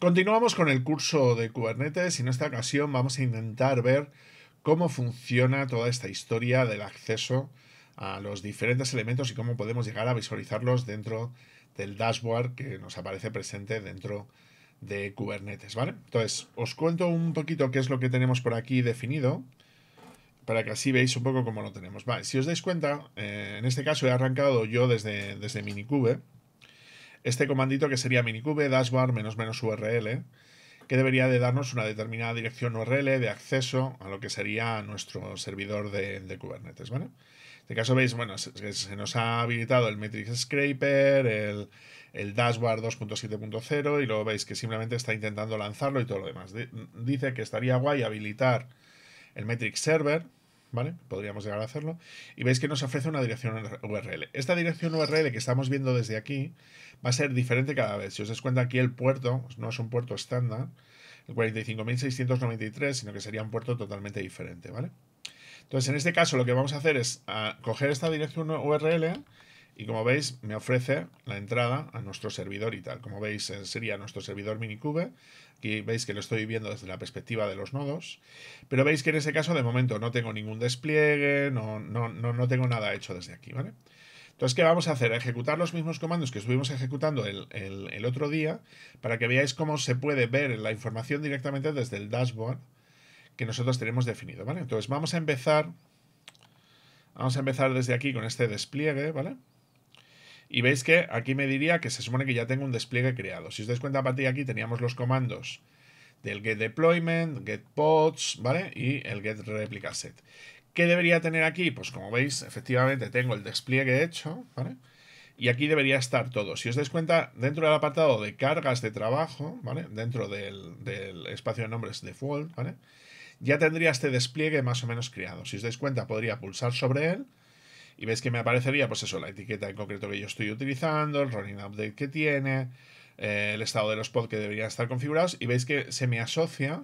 Continuamos con el curso de Kubernetes y en esta ocasión vamos a intentar ver cómo funciona toda esta historia del acceso a los diferentes elementos y cómo podemos llegar a visualizarlos dentro del dashboard que nos aparece presente dentro de Kubernetes, ¿vale? Entonces, os cuento un poquito qué es lo que tenemos por aquí definido para que así veáis un poco cómo lo tenemos. Vale, si os dais cuenta, eh, en este caso he arrancado yo desde, desde Minikube, este comandito que sería minikube dashboard menos menos url, que debería de darnos una determinada dirección URL de acceso a lo que sería nuestro servidor de, de Kubernetes, ¿vale? En este caso veis, bueno, se, nos ha habilitado el Metrics Scraper, el, el Dashboard 2.7.0 y luego veis que simplemente está intentando lanzarlo y todo lo demás. dice que estaría guay habilitar el metric Server, ¿vale? Podríamos llegar a hacerlo. Y veis que nos ofrece una dirección URL. Esta dirección URL que estamos viendo desde aquí va a ser diferente cada vez. Si os das cuenta aquí el puerto, pues no es un puerto estándar, el 45.693, sino que sería un puerto totalmente diferente, ¿vale? Entonces, en este caso lo que vamos a hacer es ah, coger esta dirección URL y como veis, me ofrece la entrada a nuestro servidor y tal. Como veis, eh, sería nuestro servidor Minikube. Aquí veis que lo estoy viendo desde la perspectiva de los nodos. Pero veis que en ese caso, de momento, no tengo ningún despliegue, no, no, no, no tengo nada hecho desde aquí, ¿vale? Entonces, ¿qué vamos a hacer? Ejecutar los mismos comandos que estuvimos ejecutando el, otro día para que veáis cómo se puede ver la información directamente desde el dashboard que nosotros tenemos definido, ¿vale? Entonces, vamos a empezar... Vamos a empezar desde aquí con este despliegue, ¿vale? Y veis que aquí me diría que se supone que ya tengo un despliegue creado. Si os dais cuenta, a partir de aquí teníamos los comandos del get deployment, get pods, ¿vale? Y el get replica set. ¿Qué debería tener aquí? Pues como veis, efectivamente tengo el despliegue hecho, ¿vale? Y aquí debería estar todo. Si os dais cuenta, dentro del apartado de cargas de trabajo, ¿vale? Dentro del, del espacio de nombres default, ¿vale? Ya tendría este despliegue más o menos creado. Si os dais cuenta, podría pulsar sobre él y veis que me aparecería, pues eso, la etiqueta en concreto que yo estoy utilizando, el running update que tiene, eh, el estado de los pods que deberían estar configurados, y veis que se me asocia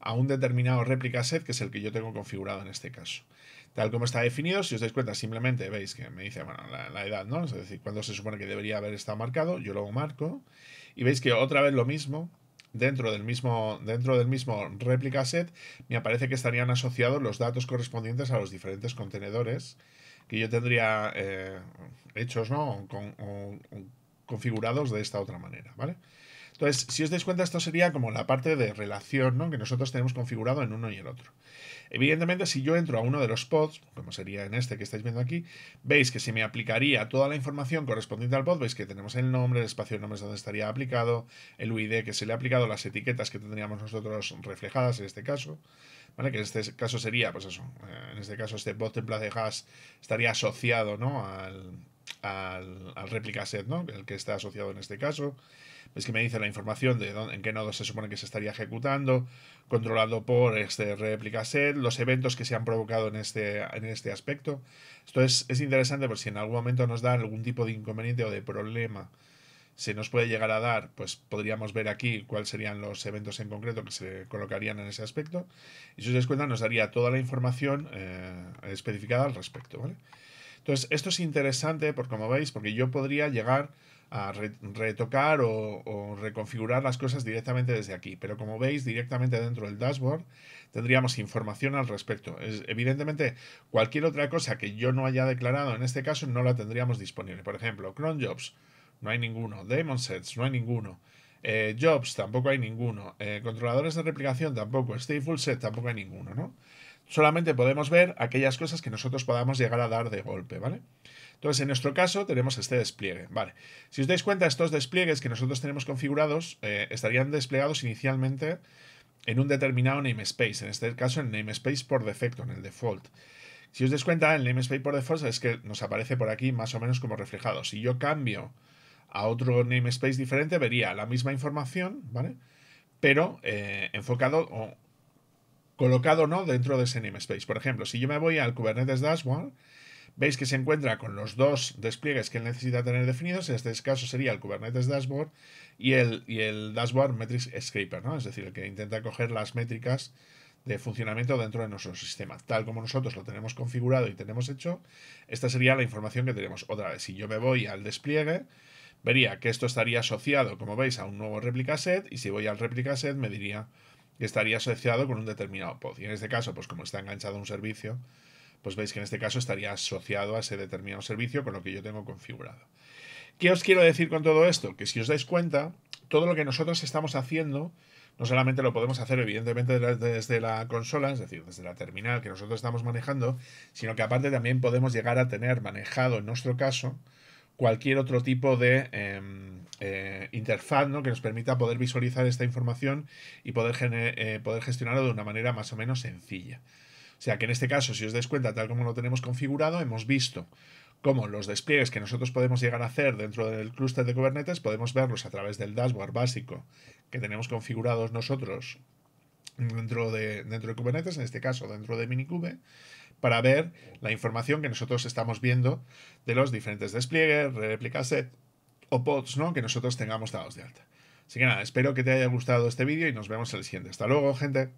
a un determinado réplica set, que es el que yo tengo configurado en este caso. Tal como está definido, si os dais cuenta, simplemente veis que me dice, la, edad, ¿no? Es decir, cuándo se supone que debería haber estado marcado, yo lo marco, y veis que otra vez lo mismo, dentro del mismo dentro del mismo réplica set me aparece que estarían asociados los datos correspondientes a los diferentes contenedores que yo tendría eh, hechos, ¿no? Con, o, configurados de esta otra manera, ¿vale? Entonces, si os dais cuenta, esto sería como la parte de relación que nosotros tenemos configurado en uno y el otro. Evidentemente, si yo entro a uno de los pods, como sería en este que estáis viendo aquí, veis que se me aplicaría toda la información correspondiente al pod, veis que tenemos el nombre, el espacio de nombres donde estaría aplicado, el UID que se le ha aplicado, las etiquetas que tendríamos nosotros reflejadas en este caso, ¿vale? Que en este caso sería, pues eso, eh, en este caso este bot template hash estaría asociado, ¿no? al, al, al set, ¿no? El que está asociado en este caso. Es que me dice la información de en qué nodo se supone que se estaría ejecutando, controlado por este réplica set, los eventos que se han provocado en este, en este aspecto. Esto es, interesante por si en algún momento nos da algún tipo de inconveniente o de problema se nos puede llegar a dar, pues podríamos ver aquí cuáles serían los eventos en concreto que se colocarían en ese aspecto. Y si os dais cuenta, nos daría toda la información eh, especificada al respecto, ¿vale? Entonces, esto es interesante, porque como veis, porque yo podría llegar a retocar o, reconfigurar las cosas directamente desde aquí. Pero como veis, directamente dentro del dashboard tendríamos información al respecto. evidentemente, cualquier otra cosa que yo no haya declarado en este caso no la tendríamos disponible. Por ejemplo, cron jobs, no hay ninguno. Daemon sets, no hay ninguno. Eh, jobs, tampoco hay ninguno. Eh, controladores de replicación, tampoco. Stateful set, tampoco hay ninguno, ¿no? solamente podemos ver aquellas cosas que nosotros podamos llegar a dar de golpe, ¿vale? Entonces, en nuestro caso, tenemos este despliegue, ¿vale? Si os dais cuenta, estos despliegues que nosotros tenemos configurados eh, estarían desplegados inicialmente en un determinado namespace, en este caso en el namespace por defecto, en el default. Si os dais cuenta, el namespace por default es que nos aparece por aquí más o menos como reflejado. Si yo cambio a otro namespace diferente, vería la misma información, ¿vale? Pero eh, enfocado o, colocado o no dentro de ese namespace. Por ejemplo, si yo me voy al Kubernetes Dashboard, veis que se encuentra con los dos despliegues que él necesita tener definidos. En este caso sería el Kubernetes Dashboard y el, y el Dashboard Metrics Scraper, ¿no? es decir, el que intenta coger las métricas de funcionamiento dentro de nuestro sistema. Tal como nosotros lo tenemos configurado y tenemos hecho, esta sería la información que tenemos. Otra vez, si yo me voy al despliegue, vería que esto estaría asociado, como veis, a un nuevo replica set y si voy al replica set me diría estaría asociado con un determinado pod. Y en este caso, pues como está enganchado un servicio, pues veis que en este caso estaría asociado a ese determinado servicio con lo que yo tengo configurado. ¿Qué os quiero decir con todo esto? Que si os dais cuenta, todo lo que nosotros estamos haciendo, no solamente lo podemos hacer evidentemente desde la consola, es decir, desde la terminal que nosotros estamos manejando, sino que aparte también podemos llegar a tener manejado en nuestro caso cualquier otro tipo de em, eh, interfaz ¿no? que nos permita poder visualizar esta información y poder, eh, poder gestionarlo de una manera más o menos sencilla. O sea que en este caso, si os dais cuenta, tal como lo tenemos configurado, hemos visto cómo los despliegues que nosotros podemos llegar a hacer dentro del clúster de Kubernetes podemos verlos a través del dashboard básico que tenemos configurados nosotros dentro de, dentro de Kubernetes, en este caso dentro de Minikube, para ver la información que nosotros estamos viendo de los diferentes despliegues, replicaset o pods ¿no? que nosotros tengamos dados de alta. Así que nada, espero que te haya gustado este vídeo y nos vemos en el siguiente. Hasta luego, gente.